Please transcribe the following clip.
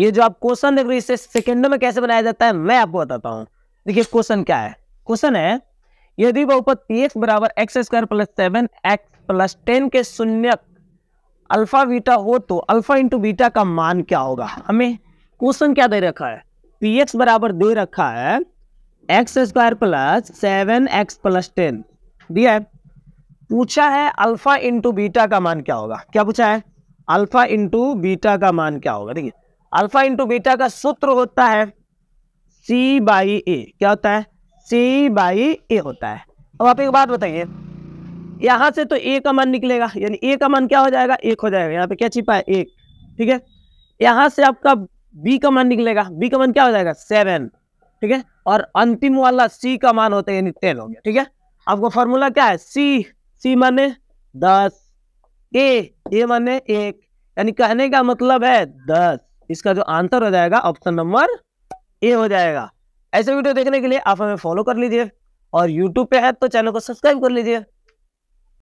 ये जो आप क्वेश्चन देख रहे हो इसे सेकेंडों में कैसे बनाया जाता है मैं आपको बताता हूँ देखिए क्वेश्चन क्या है क्वेश्चन है यदि बहुपद पी एक्स बराबर X square plus seven X plus ten के शून्य अल्फा बीटा हो तो अल्फा इंटू बीटा का मान क्या होगा हमें क्वेश्चन क्या दे रखा है पी एक्स बराबर दे रखा है X square plus seven X plus ten दिया है पूछा है अल्फा इंटू बीटा का मान क्या होगा क्या पूछा है अल्फा इंटू बीटा का मान क्या होगा देखिए अल्फा इंटू बीटा का सूत्र होता है सी बाई ए क्या होता है सी बाई ए होता है अब आप एक बात बताइए यहाँ से तो ए का मान निकलेगा यानी ए का मान क्या हो जाएगा एक हो जाएगा यहाँ पे क्या छिपा है एक ठीक है यहाँ से आपका बी का मान निकलेगा बी का मान क्या हो जाएगा सेवन ठीक है और अंतिम वाला सी का मान होता है यानी टेन हो गया ठीक है आपको फॉर्मूला क्या है सी सी माने दस ए ए माने एक यानी कहने का मतलब है दस इसका जो आंसर हो जाएगा ऑप्शन नंबर ए हो जाएगा ऐसे वीडियो देखने के लिए आप हमें फॉलो कर लीजिए और यूट्यूब पे है तो चैनल को सब्सक्राइब कर लीजिए